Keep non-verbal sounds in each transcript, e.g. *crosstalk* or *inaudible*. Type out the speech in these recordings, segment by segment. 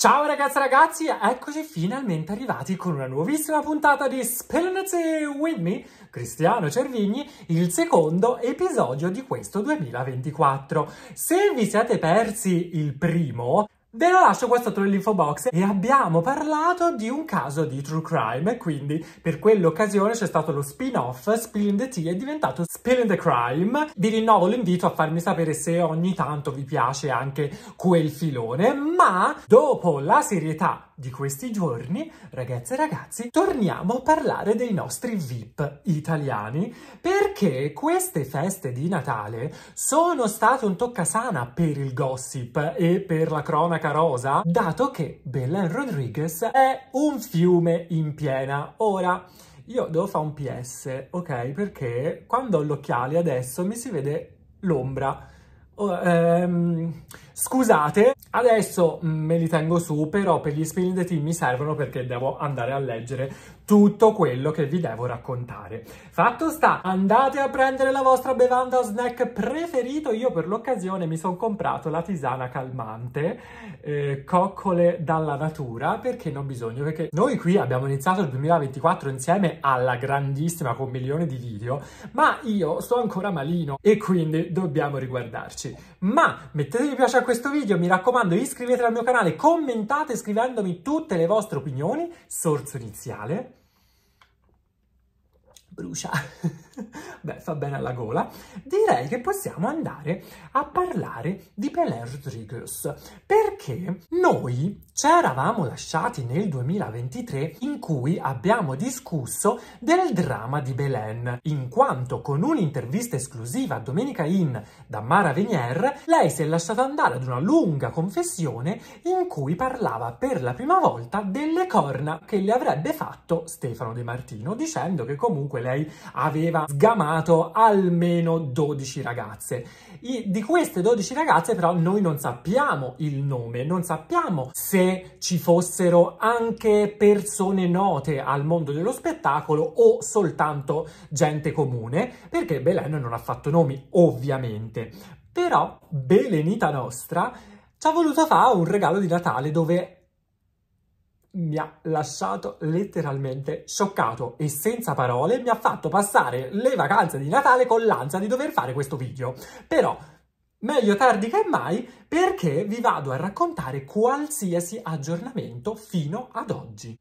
Ciao ragazzi e ragazzi, eccoci finalmente arrivati con una nuovissima puntata di Spellenze With Me, Cristiano Cervigni, il secondo episodio di questo 2024. Se vi siete persi il primo, Ve lo lascio qua sotto nell'info box e abbiamo parlato di un caso di true crime quindi per quell'occasione c'è stato lo spin-off Spilling the Tea è diventato Spilling the Crime. Vi rinnovo l'invito a farmi sapere se ogni tanto vi piace anche quel filone, ma dopo la serietà di questi giorni, ragazze e ragazzi, torniamo a parlare dei nostri VIP italiani perché queste feste di Natale sono state un toccasana per il gossip e per la cronaca rosa, dato che Belen Rodriguez è un fiume in piena. Ora, io devo fare un PS, ok? Perché quando ho gli occhiali adesso mi si vede l'ombra. Oh, ehm Scusate, adesso mm, me li tengo su, però per gli spilling the mi servono perché devo andare a leggere tutto quello che vi devo raccontare. Fatto sta, andate a prendere la vostra bevanda o snack preferito. Io per l'occasione mi sono comprato la tisana calmante, eh, coccole dalla natura, perché non ho bisogno, perché noi qui abbiamo iniziato il 2024 insieme alla grandissima con milioni di video, ma io sto ancora malino e quindi dobbiamo riguardarci. Ma mettetevi piace a questo video, mi raccomando iscrivetevi al mio canale, commentate scrivendomi tutte le vostre opinioni, sorso iniziale, brucia, *laughs* beh fa bene alla gola, direi che possiamo andare a parlare di Pelé Rodriguez, perché noi ci eravamo lasciati nel 2023 in cui abbiamo discusso del dramma di Belen, in quanto con un'intervista esclusiva a Domenica In da Mara Venier, lei si è lasciata andare ad una lunga confessione in cui parlava per la prima volta delle corna che le avrebbe fatto Stefano De Martino, dicendo che comunque lei Murray aveva sgamato almeno 12 ragazze. I, di queste 12 ragazze però noi non sappiamo il nome, non sappiamo se ci fossero anche persone note al mondo dello spettacolo o soltanto gente comune, perché Belen non ha fatto nomi, ovviamente. Però Belenita Nostra ci ha voluto fare un regalo di Natale dove mi ha lasciato letteralmente scioccato e senza parole mi ha fatto passare le vacanze di Natale con l'ansia di dover fare questo video. Però meglio tardi che mai perché vi vado a raccontare qualsiasi aggiornamento fino ad oggi.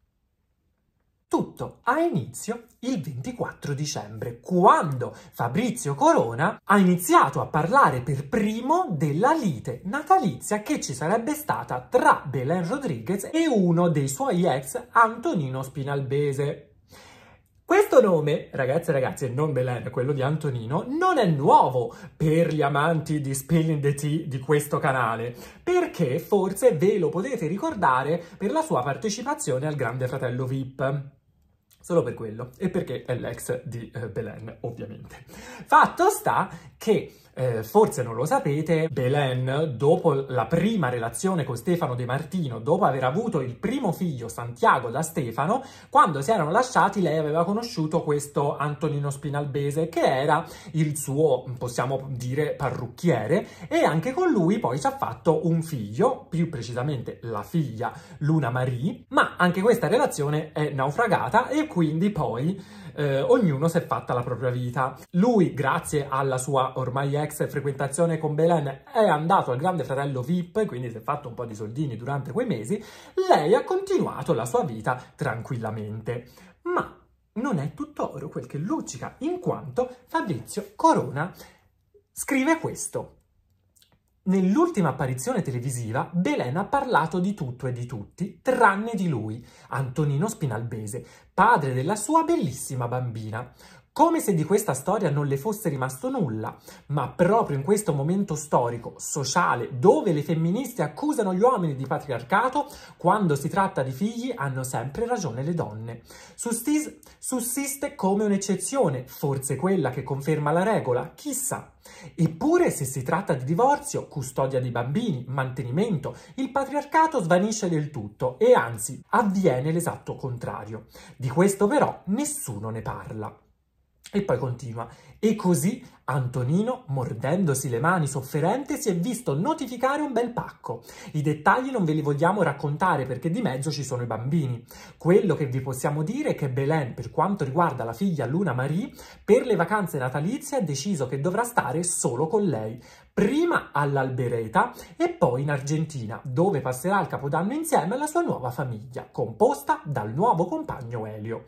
Tutto ha inizio il 24 dicembre, quando Fabrizio Corona ha iniziato a parlare per primo della lite natalizia che ci sarebbe stata tra Belen Rodriguez e uno dei suoi ex Antonino Spinalbese. Questo nome, ragazze e ragazzi, e non Belen, quello di Antonino, non è nuovo per gli amanti di Spilling the Tea di questo canale, perché forse ve lo potete ricordare per la sua partecipazione al Grande Fratello VIP solo per quello e perché è l'ex di eh, Belen, ovviamente. Fatto sta che eh, forse non lo sapete, Belen, dopo la prima relazione con Stefano De Martino, dopo aver avuto il primo figlio Santiago da Stefano, quando si erano lasciati lei aveva conosciuto questo Antonino Spinalbese che era il suo, possiamo dire, parrucchiere e anche con lui poi ci ha fatto un figlio, più precisamente la figlia Luna Marie, ma anche questa relazione è naufragata e quindi poi eh, ognuno si è fatta la propria vita. Lui, grazie alla sua ormai ex frequentazione con Belen, è andato al grande fratello VIP, quindi si è fatto un po' di soldini durante quei mesi, lei ha continuato la sua vita tranquillamente. Ma non è tutto oro quel che luccica, in quanto Fabrizio Corona scrive questo. Nell'ultima apparizione televisiva, Belen ha parlato di tutto e di tutti, tranne di lui, Antonino Spinalbese, padre della sua bellissima bambina come se di questa storia non le fosse rimasto nulla, ma proprio in questo momento storico, sociale, dove le femministe accusano gli uomini di patriarcato, quando si tratta di figli hanno sempre ragione le donne. Sustis- sussiste come un'eccezione, forse quella che conferma la regola, chissà. Eppure, se si tratta di divorzio, custodia dei bambini, mantenimento, il patriarcato svanisce del tutto e anzi avviene l'esatto contrario. Di questo però nessuno ne parla. E poi continua. E così Antonino, mordendosi le mani sofferente, si è visto notificare un bel pacco. I dettagli non ve li vogliamo raccontare perché di mezzo ci sono i bambini. Quello che vi possiamo dire è che Belen, per quanto riguarda la figlia Luna Marie, per le vacanze natalizie ha deciso che dovrà stare solo con lei, prima all'Albereta e poi in Argentina, dove passerà il Capodanno insieme alla sua nuova famiglia, composta dal nuovo compagno Elio.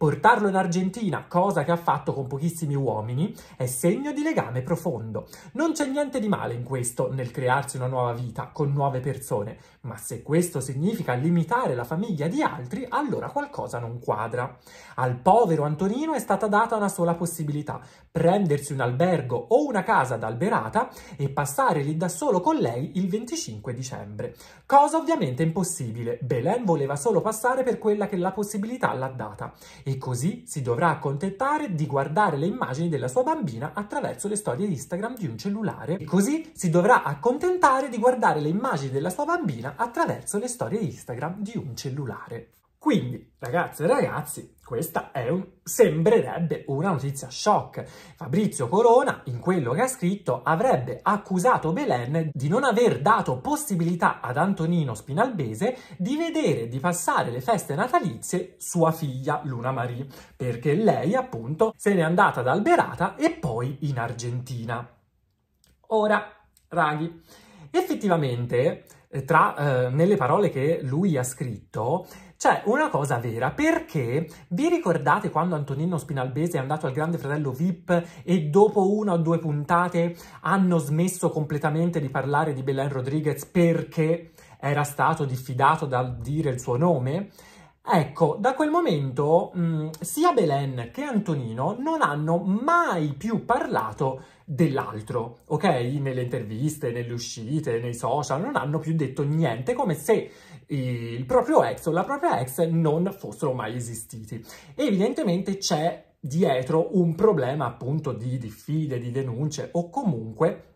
Portarlo in Argentina, cosa che ha fatto con pochissimi uomini, è segno di legame profondo. Non c'è niente di male in questo, nel crearsi una nuova vita con nuove persone, ma se questo significa limitare la famiglia di altri, allora qualcosa non quadra. Al povero Antonino è stata data una sola possibilità, prendersi un albergo o una casa ad Alberata e passare lì da solo con lei il 25 dicembre. Cosa ovviamente impossibile, Belen voleva solo passare per quella che la possibilità l'ha data. E e così si dovrà accontentare di guardare le immagini della sua bambina attraverso le storie di Instagram di un cellulare e così si dovrà accontentare di guardare le immagini della sua bambina attraverso le storie di Instagram di un cellulare. Quindi, ragazze e ragazzi, questa è un, sembrerebbe una notizia shock. Fabrizio Corona, in quello che ha scritto, avrebbe accusato Belen di non aver dato possibilità ad Antonino Spinalbese di vedere di passare le feste natalizie sua figlia Luna Marie, perché lei appunto se n'è andata ad Alberata e poi in Argentina. Ora, raghi, effettivamente, tra eh, nelle parole che lui ha scritto, cioè, una cosa vera, perché vi ricordate quando Antonino Spinalbese è andato al Grande Fratello VIP e dopo una o due puntate hanno smesso completamente di parlare di Belen Rodriguez perché era stato diffidato dal dire il suo nome? Ecco, da quel momento mh, mm, sia Belen che Antonino non hanno mai più parlato dell'altro, ok? Nelle interviste, nelle uscite, nei social, non hanno più detto niente, come se il proprio ex o la propria ex non fossero mai esistiti. evidentemente c'è dietro un problema appunto di diffide, di denunce o comunque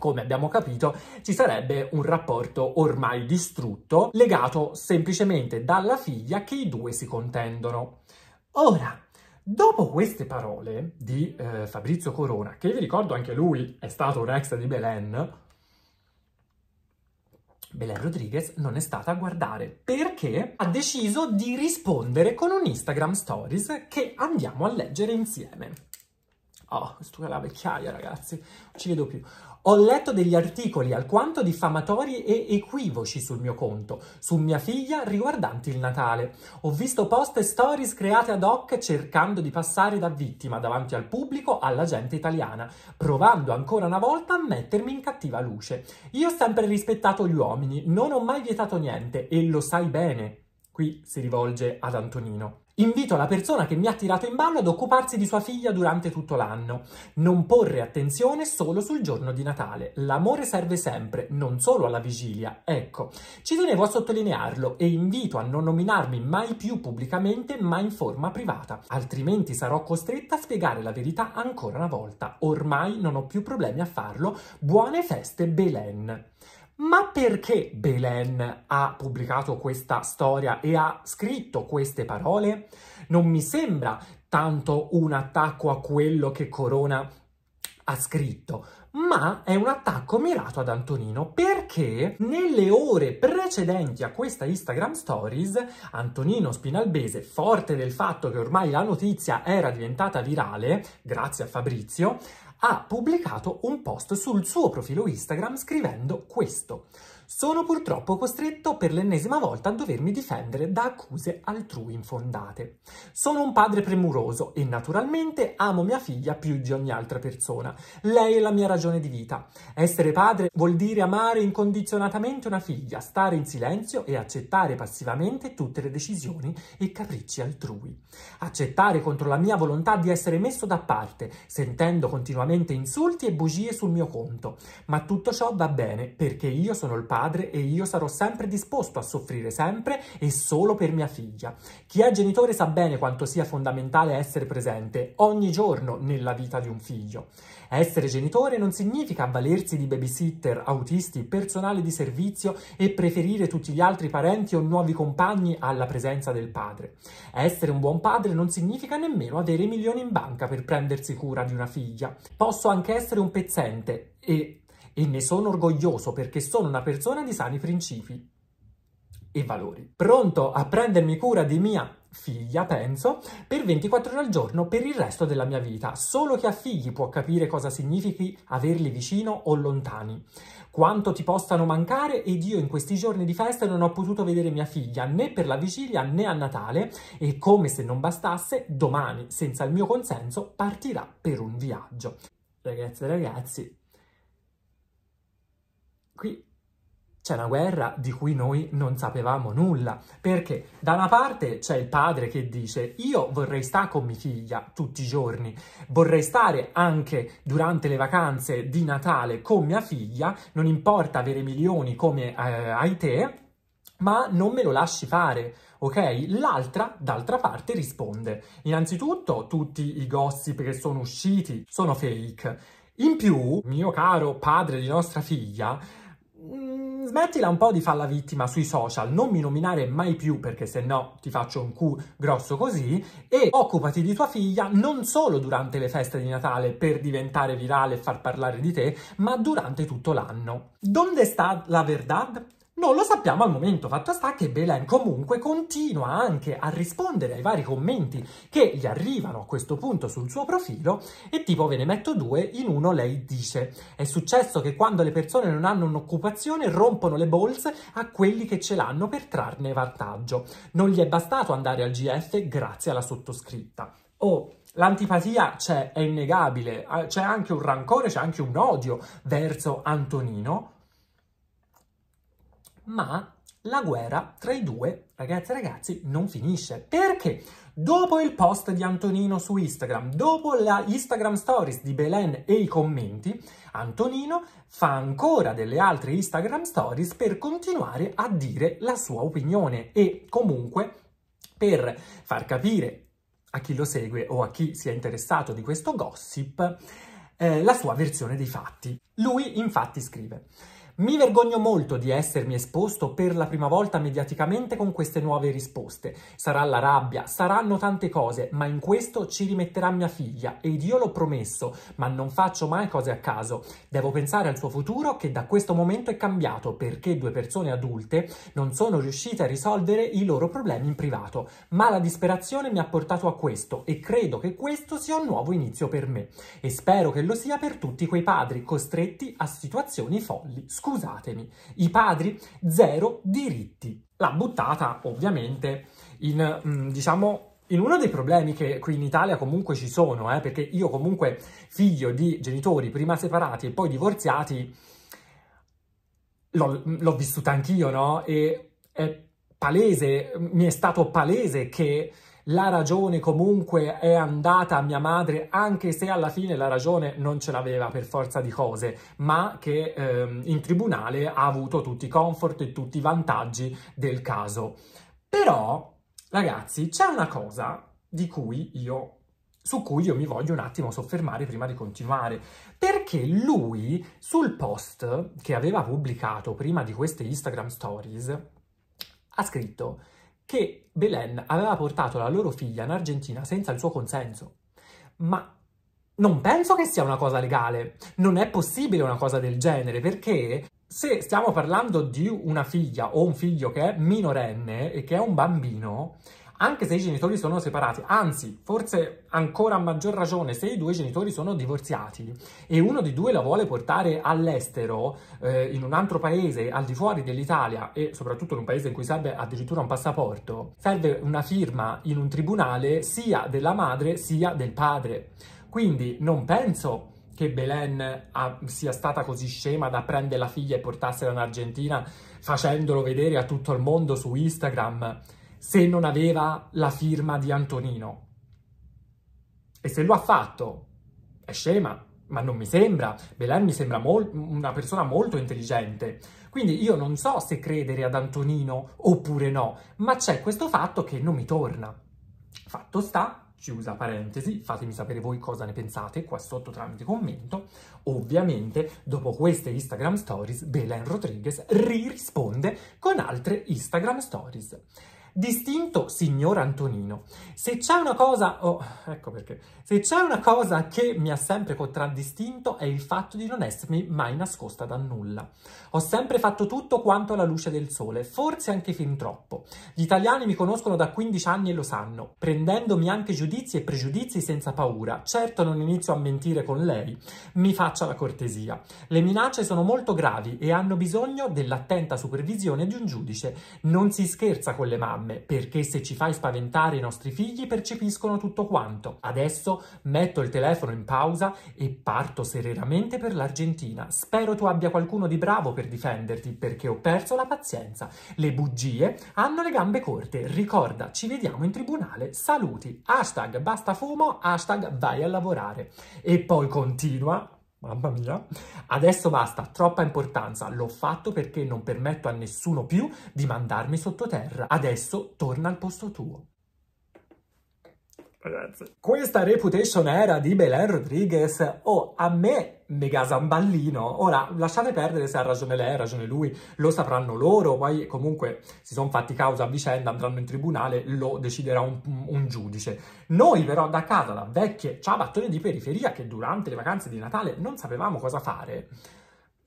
come abbiamo capito, ci sarebbe un rapporto ormai distrutto, legato semplicemente dalla figlia che i due si contendono. Ora, Dopo queste parole di eh, Fabrizio Corona, che vi ricordo anche lui è stato un ex di Belen, Belen Rodriguez non è stata a guardare perché ha deciso di rispondere con un Instagram Stories che andiamo a leggere insieme. Oh, questo è la vecchiaia, ragazzi, non ci vedo più. Ho letto degli articoli alquanto diffamatori e equivoci sul mio conto, su mia figlia riguardanti il Natale. Ho visto post e stories create ad hoc cercando di passare da vittima davanti al pubblico alla gente italiana, provando ancora una volta a mettermi in cattiva luce. Io ho sempre rispettato gli uomini, non ho mai vietato niente e lo sai bene. Qui si rivolge ad Antonino. Invito la persona che mi ha tirato in ballo ad occuparsi di sua figlia durante tutto l'anno. Non porre attenzione solo sul giorno di Natale. L'amore serve sempre, non solo alla vigilia. Ecco, ci tenevo a sottolinearlo e invito a non nominarmi mai più pubblicamente ma in forma privata, altrimenti sarò costretta a spiegare la verità ancora una volta. Ormai non ho più problemi a farlo. Buone feste Belen! Ma perché Belen ha pubblicato questa storia e ha scritto queste parole? Non mi sembra tanto un attacco a quello che Corona ha scritto, ma è un attacco mirato ad Antonino perché nelle ore precedenti a questa Instagram Stories Antonino Spinalbese, forte del fatto che ormai la notizia era diventata virale, grazie a Fabrizio, ha pubblicato un post sul suo profilo Instagram scrivendo questo. Sono purtroppo costretto per l'ennesima volta a dovermi difendere da accuse altrui infondate. Sono un padre premuroso e naturalmente amo mia figlia più di ogni altra persona. Lei è la mia ragione di vita. Essere padre vuol dire amare incondizionatamente una figlia, stare in silenzio e accettare passivamente tutte le decisioni e capricci altrui. Accettare contro la mia volontà di essere messo da parte, sentendo continuamente insulti e bugie sul mio conto. Ma tutto ciò va bene perché io sono il padre padre e io sarò sempre disposto a soffrire sempre e solo per mia figlia. Chi è genitore sa bene quanto sia fondamentale essere presente ogni giorno nella vita di un figlio. Essere genitore non significa avvalersi di babysitter, autisti, personale di servizio e preferire tutti gli altri parenti o nuovi compagni alla presenza del padre. Essere un buon padre non significa nemmeno avere milioni in banca per prendersi cura di una figlia. Posso anche essere un pezzente e e ne sono orgoglioso perché sono una persona di sani principi e valori. Pronto a prendermi cura di mia figlia, penso, per 24 ore al giorno per il resto della mia vita. Solo chi ha figli può capire cosa significhi averli vicino o lontani. Quanto ti possano mancare ed io in questi giorni di festa non ho potuto vedere mia figlia né per la vigilia né a Natale e come se non bastasse, domani, senza il mio consenso, partirà per un viaggio. Ragazzi e ragazzi, qui c'è una guerra di cui noi non sapevamo nulla, perché da una parte c'è il padre che dice io vorrei stare con mia figlia tutti i giorni, vorrei stare anche durante le vacanze di Natale con mia figlia, non importa avere milioni come eh, hai te, ma non me lo lasci fare. Ok? L'altra, d'altra parte, risponde. Innanzitutto, tutti i gossip che sono usciti sono fake. In più, mio caro padre di nostra figlia Mm, smettila un po' di fare la vittima sui social, non mi nominare mai più perché se no ti faccio un Q grosso così e occupati di tua figlia non solo durante le feste di Natale per diventare virale e far parlare di te, ma durante tutto l'anno. Donde sta la verdad? Non lo sappiamo al momento, fatto sta che Belen comunque continua anche a rispondere ai vari commenti che gli arrivano a questo punto sul suo profilo e tipo ve ne metto due, in uno lei dice è successo che quando le persone non hanno un'occupazione rompono le bolse a quelli che ce l'hanno per trarne vantaggio. Non gli è bastato andare al GF grazie alla sottoscritta. Oh, L'antipatia c'è, è innegabile, ah, c'è anche un rancore, c'è anche un odio verso Antonino, ma la guerra tra i due, ragazzi e ragazzi, non finisce. Perché? Dopo il post di Antonino su Instagram, dopo la Instagram Stories di Belen e i commenti, Antonino fa ancora delle altre Instagram Stories per continuare a dire la sua opinione e comunque per far capire a chi lo segue o a chi sia interessato di questo gossip eh, la sua versione dei fatti. Lui infatti scrive mi vergogno molto di essermi esposto per la prima volta mediaticamente con queste nuove risposte. Sarà la rabbia, saranno tante cose, ma in questo ci rimetterà mia figlia ed io l'ho promesso, ma non faccio mai cose a caso. Devo pensare al suo futuro che da questo momento è cambiato perché due persone adulte non sono riuscite a risolvere i loro problemi in privato. Ma la disperazione mi ha portato a questo e credo che questo sia un nuovo inizio per me. E spero che lo sia per tutti quei padri costretti a situazioni folli. Scusate scusatemi, i padri zero diritti. L'ha buttata ovviamente in, mm, diciamo, in uno dei problemi che qui in Italia comunque ci sono, eh, perché io comunque figlio di genitori prima separati e poi divorziati, l'ho, mm, l'ho vissuta anch'io, no? E è palese, mi è stato palese che la ragione comunque è andata a mia madre, anche se alla fine la ragione non ce l'aveva per forza di cose, ma che ehm, in tribunale ha avuto tutti i comfort e tutti i vantaggi del caso. Però, ragazzi, c'è una cosa di cui io su cui io mi voglio un attimo soffermare prima di continuare, perché lui sul post che aveva pubblicato prima di queste Instagram Stories ha scritto che Belen aveva portato la loro figlia in Argentina senza il suo consenso. Ma non penso che sia una cosa legale, non è possibile una cosa del genere perché se stiamo parlando di una figlia o un figlio che è minorenne e che è un bambino, anche se i genitori sono separati, anzi, forse ancora a maggior ragione se i due genitori sono divorziati e uno di due la vuole portare all'estero, eh, in un altro paese, al di fuori dell'Italia e soprattutto in un paese in cui serve addirittura un passaporto, serve una firma in un tribunale sia della madre sia del padre. Quindi non penso che Belen ha, ah, sia stata così scema da prendere la figlia e portarsela in Argentina facendolo vedere a tutto il mondo su Instagram se non aveva la firma di Antonino. E se lo ha fatto, è scema, ma non mi sembra. Belen mi sembra mol- una persona molto intelligente. Quindi io non so se credere ad Antonino oppure no, ma c'è questo fatto che non mi torna. Fatto sta chiusa parentesi, fatemi sapere voi cosa ne pensate qua sotto tramite commento. Ovviamente, dopo queste Instagram Stories, Belen Rodriguez risponde con altre Instagram Stories. Distinto signor Antonino, se c'è una cosa, oh, ecco perché, se c'è una cosa che mi ha sempre contraddistinto è il fatto di non essermi mai nascosta da nulla. Ho sempre fatto tutto quanto alla luce del sole, forse anche fin troppo. Gli italiani mi conoscono da 15 anni e lo sanno, prendendomi anche giudizi e pregiudizi senza paura. Certo non inizio a mentire con lei, mi faccia la cortesia. Le minacce sono molto gravi e hanno bisogno dell'attenta supervisione di un giudice. Non si scherza con le madri fiamme, perché se ci fai spaventare i nostri figli percepiscono tutto quanto. Adesso metto il telefono in pausa e parto serenamente per l'Argentina. Spero tu abbia qualcuno di bravo per difenderti, perché ho perso la pazienza. Le bugie hanno le gambe corte. Ricorda, ci vediamo in tribunale. Saluti. Hashtag basta fumo, hashtag vai a lavorare. E poi continua Mamma mia, adesso basta, troppa importanza, l'ho fatto perché non permetto a nessuno più di mandarmi sottoterra. Adesso torna al posto tuo ragazzi. Questa reputation era di Belen Rodriguez, oh, a me mega zamballino. Ora, lasciate perdere se ha ragione lei, ha ragione lui, lo sapranno loro, poi comunque si sono fatti causa a vicenda, andranno in tribunale, lo deciderà un, un giudice. Noi però da casa, da vecchie ciabattone di periferia, che durante le vacanze di Natale non sapevamo cosa fare,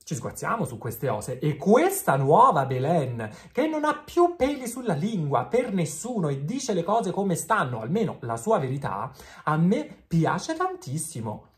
ci sguazziamo su queste ose e questa nuova Belen, che non ha più peli sulla lingua per nessuno e dice le cose come stanno, almeno la sua verità, a me piace tantissimo.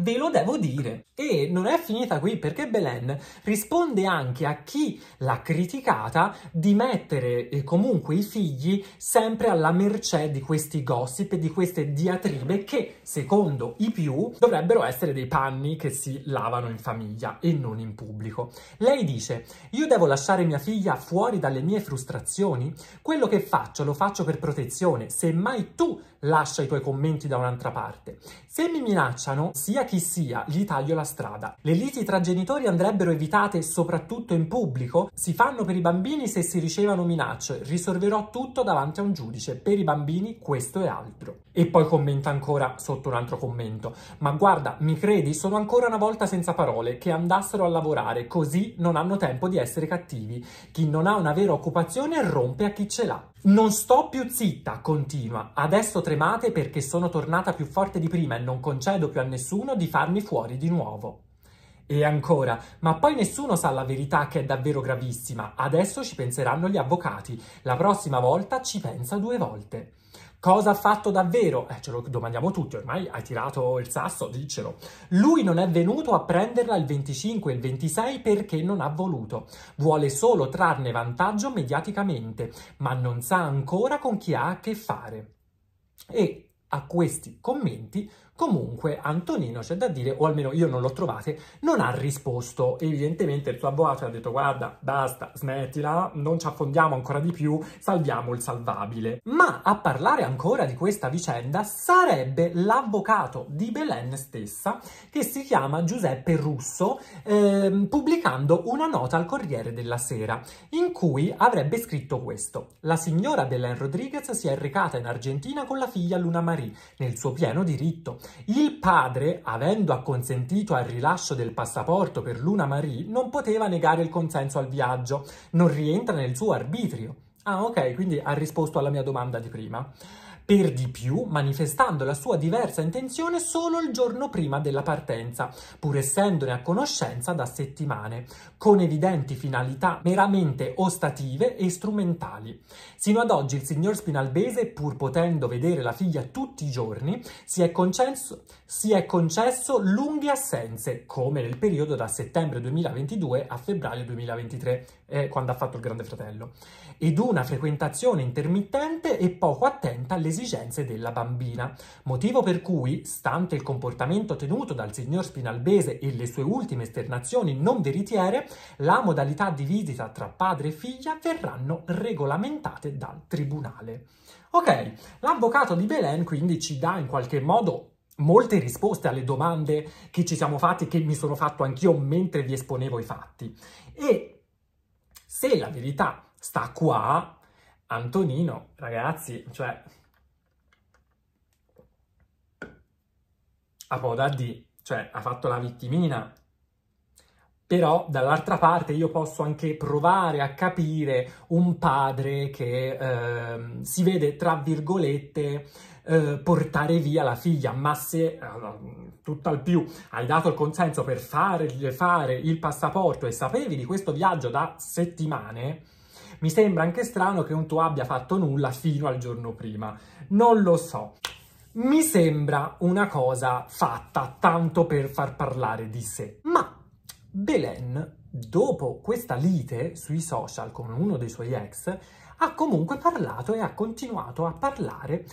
Ve lo devo dire. E non è finita qui perché Belen risponde anche a chi l'ha criticata di mettere eh, comunque i figli sempre alla mercé di questi gossip e di queste diatribe che, secondo i più, dovrebbero essere dei panni che si lavano in famiglia e non in pubblico. Lei dice: Io devo lasciare mia figlia fuori dalle mie frustrazioni? Quello che faccio lo faccio per protezione, semmai tu lascia i tuoi commenti da un'altra parte. Se mi minacciano, sia chi sia, gli taglio la strada. Le liti tra genitori andrebbero evitate soprattutto in pubblico? Si fanno per i bambini se si ricevono minacce, risolverò tutto davanti a un giudice, per i bambini questo è altro. E poi commenta ancora sotto un altro commento, ma guarda, mi credi, sono ancora una volta senza parole, che andassero a lavorare, così non hanno tempo di essere cattivi. Chi non ha una vera occupazione rompe a chi ce l'ha. Non sto più zitta, continua. Adesso tremate perché sono tornata più forte di prima e non concedo più a nessuno di farmi fuori di nuovo. E ancora, ma poi nessuno sa la verità che è davvero gravissima. Adesso ci penseranno gli avvocati. La prossima volta ci pensa due volte. Cosa ha fatto davvero? Eh, ce lo domandiamo tutti, ormai hai tirato il sasso, diccelo. Lui non è venuto a prenderla il 25 e il 26 perché non ha voluto. Vuole solo trarne vantaggio mediaticamente, ma non sa ancora con chi ha a che fare. E a questi commenti Comunque Antonino, c'è da dire, o almeno io non l'ho trovate, non ha risposto. Evidentemente il suo avvocato ha detto guarda, basta, smettila, non ci affondiamo ancora di più, salviamo il salvabile. Ma a parlare ancora di questa vicenda sarebbe l'avvocato di Belen stessa, che si chiama Giuseppe Russo, eh, pubblicando una nota al Corriere della Sera, in cui avrebbe scritto questo. La signora Belen Rodriguez si è recata in Argentina con la figlia Luna Marie, nel suo pieno diritto. Il padre, avendo acconsentito al rilascio del passaporto per Luna Marie, non poteva negare il consenso al viaggio, non rientra nel suo arbitrio. Ah, ok, quindi ha risposto alla mia domanda di prima per di più manifestando la sua diversa intenzione solo il giorno prima della partenza, pur essendone a conoscenza da settimane, con evidenti finalità meramente ostative e strumentali. Sino ad oggi il signor Spinalbese, pur potendo vedere la figlia tutti i giorni, si è concesso, si è concesso lunghe assenze, come nel periodo da settembre 2022 a febbraio 2023, eh, quando ha fatto il Grande Fratello ed una frequentazione intermittente e poco attenta alle esigenze della bambina, motivo per cui, stante il comportamento tenuto dal signor Spinalbese e le sue ultime esternazioni non veritiere, la modalità di visita tra padre e figlia verranno regolamentate dal tribunale. Ok, l'avvocato di Belen quindi ci dà in qualche modo molte risposte alle domande che ci siamo fatti, che mi sono fatto anch'io mentre vi esponevo i fatti. E se la verità sta qua Antonino, ragazzi, cioè a poda di, cioè ha fatto la vittimina. Però dall'altra parte io posso anche provare a capire un padre che eh, si vede, tra virgolette, eh, portare via la figlia, ma se eh, tutt'al più hai dato il consenso per fare, fare il passaporto e sapevi di questo viaggio da settimane, mi sembra anche strano che non tu abbia fatto nulla fino al giorno prima. Non lo so. Mi sembra una cosa fatta tanto per far parlare di sé. Ma Belen, dopo questa lite sui social con uno dei suoi ex, ha comunque parlato e ha continuato a parlare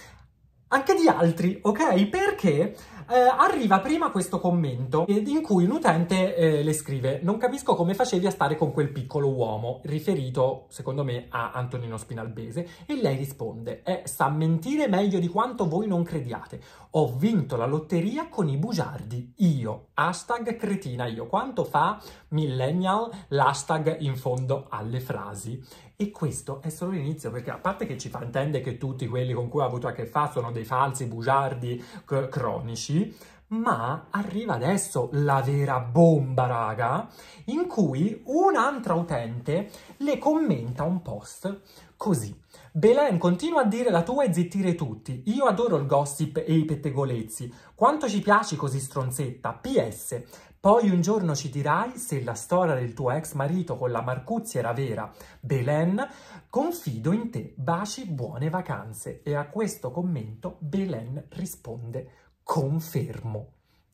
anche di altri, ok? Perché eh, arriva prima questo commento eh, in cui un utente eh, le scrive non capisco come facevi a stare con quel piccolo uomo riferito secondo me a Antonino Spinalbese e lei risponde eh, sa mentire meglio di quanto voi non crediate ho vinto la lotteria con i bugiardi io hashtag cretina io quanto fa millennial l'hashtag in fondo alle frasi e questo è solo l'inizio, perché a parte che ci fa intendere che tutti quelli con cui ha avuto a che fare sono dei falsi bugiardi cronici, ma arriva adesso la vera bomba, raga, in cui un'altra utente le commenta un post così. Belen continua a dire la tua e zittire tutti. Io adoro il gossip e i pettegolezzi. Quanto ci piaci così stronzetta? PS. Poi un giorno ci dirai se la storia del tuo ex marito con la Marcuzzi era vera. Belen, confido in te, baci, buone vacanze. E a questo commento Belen risponde, confermo.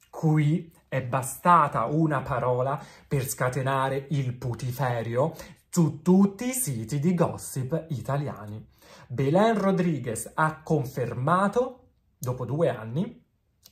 Qui è bastata una parola per scatenare il putiferio su tutti i siti di gossip italiani. Belen Rodriguez ha confermato, dopo due anni,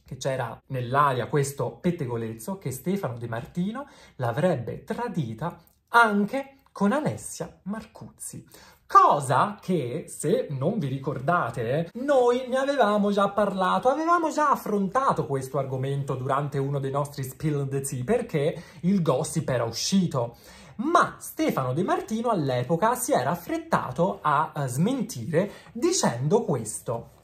che c'era nell'aria questo pettegolezzo, che Stefano De Martino l'avrebbe tradita anche con Alessia Marcuzzi. Cosa che, se non vi ricordate, noi ne avevamo già parlato, avevamo già affrontato questo argomento durante uno dei nostri Spill the Tea perché il gossip era uscito ma Stefano De Martino all'epoca si era affrettato a eh, smentire dicendo questo.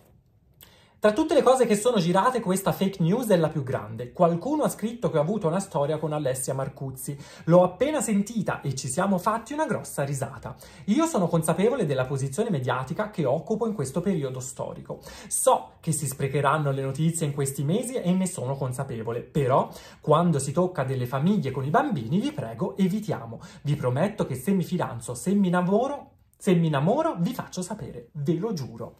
Tra tutte le cose che sono girate, questa fake news è la più grande. Qualcuno ha scritto che ha avuto una storia con Alessia Marcuzzi. L'ho appena sentita e ci siamo fatti una grossa risata. Io sono consapevole della posizione mediatica che occupo in questo periodo storico. So che si sprecheranno le notizie in questi mesi e ne sono consapevole, però quando si tocca delle famiglie con i bambini, vi prego, evitiamo. Vi prometto che se mi fidanzo, se mi lavoro, se mi innamoro, vi faccio sapere, ve lo giuro.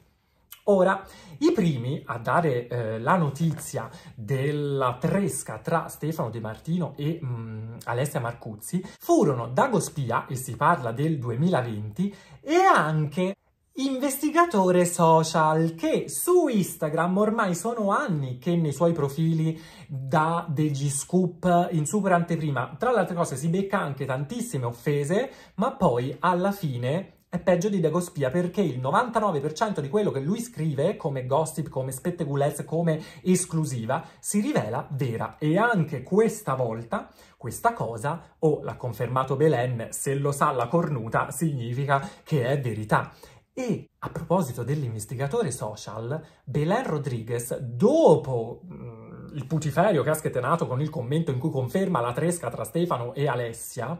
Ora, i primi a dare eh, la notizia della tresca tra Stefano De Martino e mh, mm, Alessia Marcuzzi furono Dago Spia, e si parla del 2020, e anche investigatore social che su Instagram ormai sono anni che nei suoi profili dà degli scoop in super anteprima. Tra le altre cose si becca anche tantissime offese, ma poi alla fine è peggio di Dagospia perché il 99% di quello che lui scrive come gossip, come spettegulezze, come esclusiva, si rivela vera. E anche questa volta, questa cosa, o oh, l'ha confermato Belen, se lo sa la cornuta, significa che è verità. E a proposito dell'investigatore social, Belen Rodriguez, dopo mh, mm, il putiferio che ha schetenato con il commento in cui conferma la tresca tra Stefano e Alessia,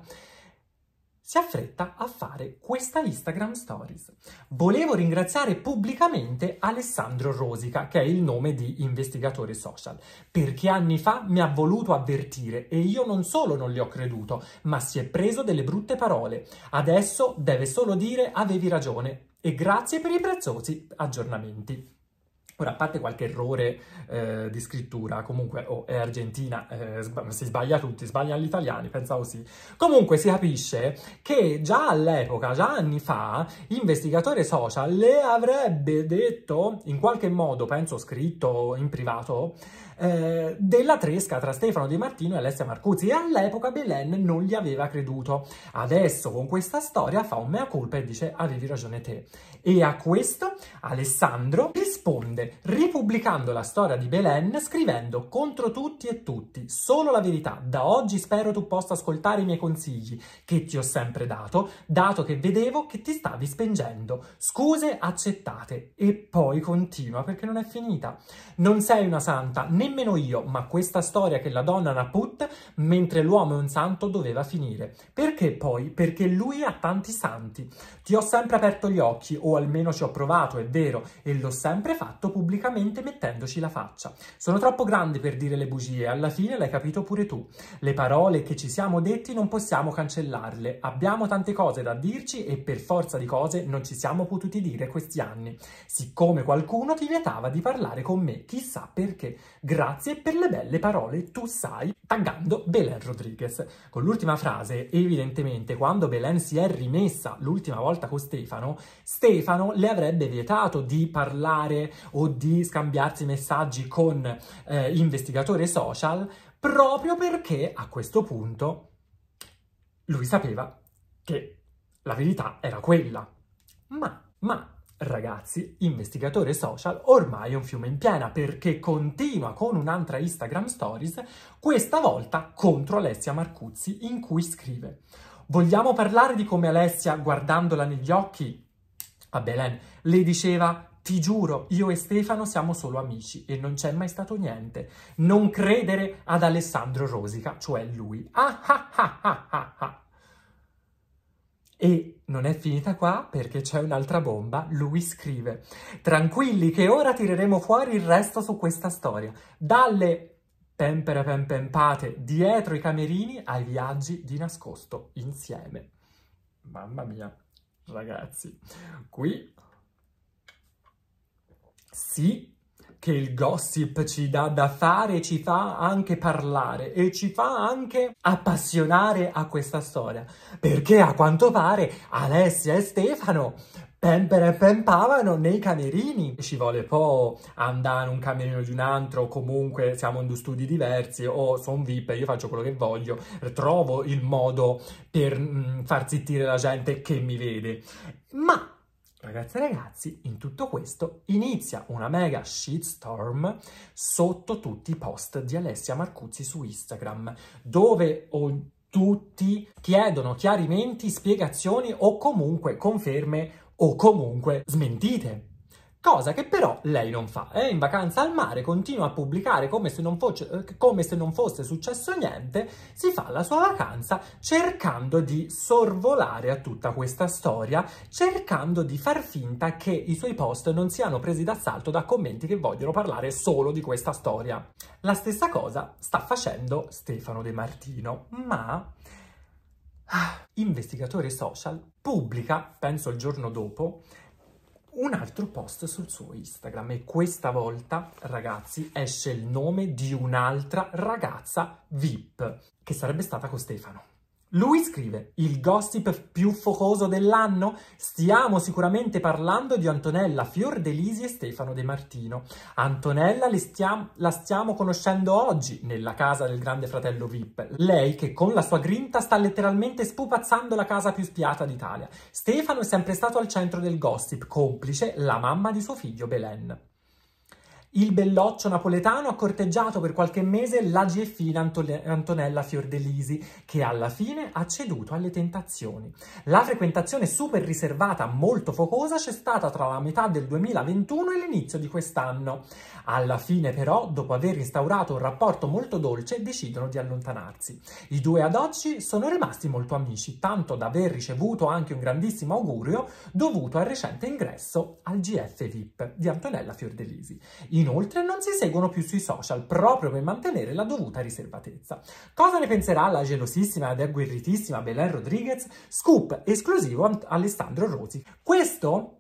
si affretta a fare questa Instagram Stories. Volevo ringraziare pubblicamente Alessandro Rosica, che è il nome di investigatore social, perché anni fa mi ha voluto avvertire e io non solo non gli ho creduto, ma si è preso delle brutte parole. Adesso deve solo dire avevi ragione e grazie per i preziosi aggiornamenti. Ora, a parte qualche errore eh, di scrittura, comunque, oh, è Argentina, eh, si sbaglia tutti, sbagliano gli italiani, pensavo sì. Comunque si capisce che già all'epoca, già anni fa, investigatore social le avrebbe detto, in qualche modo, penso scritto in privato, eh, della tresca tra Stefano Di Martino e Alessia Marcuzzi e all'epoca Belen non gli aveva creduto. Adesso con questa storia fa un mea culpa e dice avevi ragione te. E a questo Alessandro risponde ripubblicando la storia di Belen scrivendo contro tutti e tutti, solo la verità, da oggi spero tu possa ascoltare i miei consigli che ti ho sempre dato, dato che vedevo che ti stavi spengendo, scuse accettate e poi continua perché non è finita. Non sei una santa, nemmeno io, ma questa storia che la donna Naput, mentre l'uomo è un santo, doveva finire. Perché poi? Perché lui ha tanti santi. Ti ho sempre aperto gli occhi, o almeno ci ho provato, è vero, e l'ho sempre fatto pubblicamente mettendoci la faccia. Sono troppo grande per dire le bugie, alla fine l'hai capito pure tu. Le parole che ci siamo detti non possiamo cancellarle, abbiamo tante cose da dirci e per forza di cose non ci siamo potuti dire questi anni. Siccome qualcuno ti vietava di parlare con me, chissà perché. Grazie per le belle parole, tu sai, taggando Belen Rodriguez. Con l'ultima frase, evidentemente, quando Belen si è rimessa l'ultima volta con Stefano, Stefano le avrebbe vietato di parlare o di scambiarsi messaggi con eh, investigatori social proprio perché a questo punto lui sapeva che la verità era quella. Ma, ma, Ragazzi, investigatore social ormai è un fiume in piena perché continua con un'altra Instagram Stories, questa volta contro Alessia Marcuzzi, in cui scrive: Vogliamo parlare di come Alessia, guardandola negli occhi a Belen, le diceva ti giuro, io e Stefano siamo solo amici e non c'è mai stato niente. Non credere ad Alessandro Rosica, cioè lui. Ah ah ah, ah, ah, ah, e non è finita qua perché c'è un'altra bomba. Lui scrive: Tranquilli, che ora tireremo fuori il resto su questa storia. Dalle pempere pempempate dietro i camerini ai viaggi di nascosto insieme. Mamma mia, ragazzi, qui sì, che il gossip ci dà da fare, ci fa anche parlare e ci fa anche appassionare a questa storia. Perché a quanto pare Alessia e Stefano pempere pempavano nei camerini. Ci vuole po' andare in un camerino di un altro, comunque siamo in due studi diversi o sono VIP, io faccio quello che voglio, trovo il modo per mh, mm, far zittire la gente che mi vede. Ma Ragazzi e ragazzi, in tutto questo inizia una mega shitstorm sotto tutti i post di Alessia Marcuzzi su Instagram, dove tutti chiedono chiarimenti, spiegazioni o comunque conferme o comunque smentite cosa che però lei non fa. È eh? in vacanza al mare, continua a pubblicare come se, fosse, eh, come se non, fosse successo niente, si fa la sua vacanza cercando di sorvolare a tutta questa storia, cercando di far finta che i suoi post non siano presi d'assalto da commenti che vogliono parlare solo di questa storia. La stessa cosa sta facendo Stefano De Martino, ma... Ah, investigatore social pubblica, penso il giorno dopo, un altro post sul suo Instagram e questa volta, ragazzi, esce il nome di un'altra ragazza VIP che sarebbe stata con Stefano. Lui scrive, il gossip più focoso dell'anno? Stiamo sicuramente parlando di Antonella Fiordelisi e Stefano De Martino. Antonella stiam la stiamo conoscendo oggi, nella casa del grande fratello VIP. Lei che con la sua grinta sta letteralmente spupazzando la casa più spiata d'Italia. Stefano è sempre stato al centro del gossip, complice la mamma di suo figlio Belen. Il belloccio napoletano ha corteggiato per qualche mese la GFina Antonella Fiordelisi, che alla fine ha ceduto alle tentazioni. La frequentazione super riservata, molto focosa, c'è stata tra la metà del 2021 e l'inizio di quest'anno. Alla fine, però, dopo aver instaurato un rapporto molto dolce, decidono di allontanarsi. I due ad oggi sono rimasti molto amici, tanto da aver ricevuto anche un grandissimo augurio dovuto al recente ingresso al GF VIP di Antonella Fiordelisi. In Inoltre non si seguono più sui social proprio per mantenere la dovuta riservatezza. Cosa ne penserà la gelosissima ed agguerritissima ecco Belen Rodriguez? Scoop esclusivo Alessandro Rosi. Questo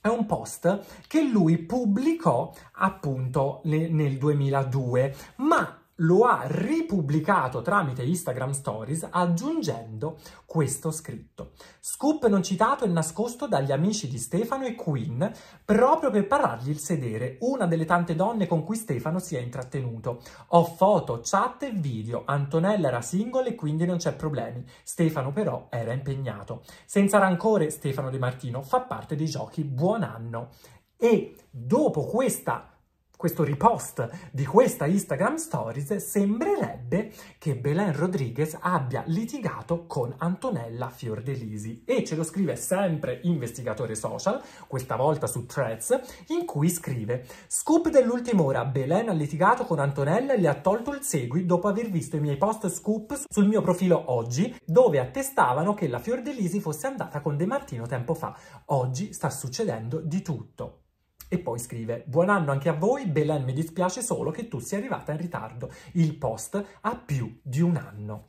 è un post che lui pubblicò appunto nel 2002, ma lo ha ripubblicato tramite Instagram Stories aggiungendo questo scritto. Scoop non citato e nascosto dagli amici di Stefano e Queen proprio per parargli il sedere, una delle tante donne con cui Stefano si è intrattenuto. Ho foto, chat e video, Antonella era single e quindi non c'è problemi. Stefano però era impegnato. Senza rancore, Stefano De Martino fa parte dei giochi Buon Anno. E dopo questa questo ripost di questa Instagram Stories sembrerebbe che Belen Rodriguez abbia litigato con Antonella Fiordelisi e ce lo scrive sempre investigatore social, questa volta su Threads, in cui scrive Scoop dell'ultima ora, Belen ha litigato con Antonella e le ha tolto il segui dopo aver visto i miei post scoop sul mio profilo oggi dove attestavano che la Fiordelisi fosse andata con De Martino tempo fa. Oggi sta succedendo di tutto. E poi scrive, buon anno anche a voi, Belen mi dispiace solo che tu sia arrivata in ritardo, il post ha più di un anno.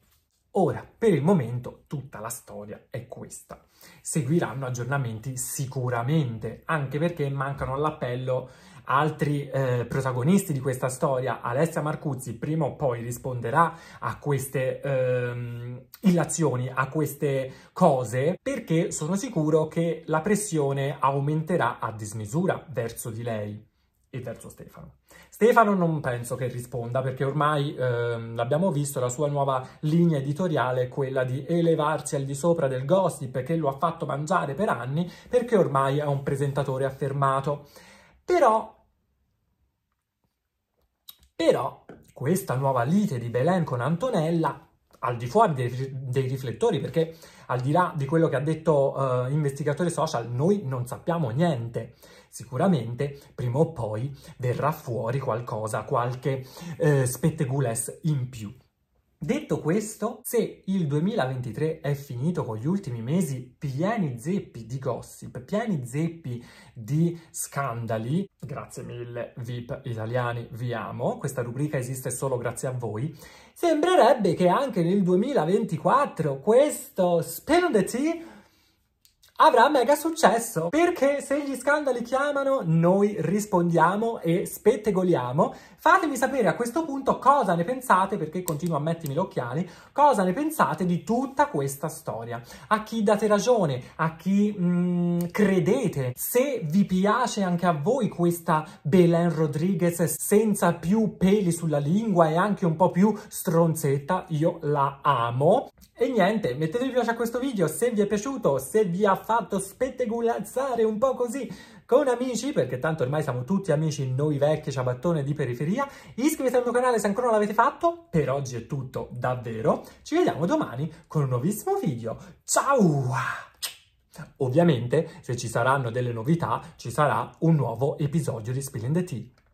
Ora, per il momento, tutta la storia è questa. Seguiranno aggiornamenti sicuramente, anche perché mancano all'appello altri eh, protagonisti di questa storia, Alessia Marcuzzi prima o poi risponderà a queste ehm, illazioni, a queste cose, perché sono sicuro che la pressione aumenterà a dismisura verso di lei e verso Stefano. Stefano non penso che risponda perché ormai ehm, l'abbiamo visto, la sua nuova linea editoriale è quella di elevarsi al di sopra del gossip che lo ha fatto mangiare per anni perché ormai è un presentatore affermato. Però però questa nuova lite di Belen con Antonella, al di fuori dei, dei riflettori, perché al di là di quello che ha detto eh, investigatore social, noi non sappiamo niente. Sicuramente prima o poi verrà fuori qualcosa, qualche eh, spettegules in più. Detto questo, se il 2023 è finito con gli ultimi mesi pieni zeppi di gossip, pieni zeppi di scandali, grazie mille VIP italiani, vi amo, questa rubrica esiste solo grazie a voi, sembrerebbe che anche nel 2024 questo Spin the Tea avrà mega successo perché se gli scandali chiamano noi rispondiamo e spettegoliamo Fatemi sapere a questo punto cosa ne pensate, perché continuo a mettermi gli occhiali, cosa ne pensate di tutta questa storia. A chi date ragione, a chi mh, mm, credete. Se vi piace anche a voi questa Belen Rodriguez senza più peli sulla lingua e anche un po' più stronzetta, io la amo. E niente, mettete mi piace a questo video se vi è piaciuto, se vi ha fatto spettegulazzare un po' così con amici, perché tanto ormai siamo tutti amici, noi vecchi ciabattone di periferia. Iscrivetevi al mio canale se ancora non l'avete fatto. Per oggi è tutto, davvero. Ci vediamo domani con un nuovissimo video. Ciao! Ovviamente, se ci saranno delle novità, ci sarà un nuovo episodio di Spilling the Tea.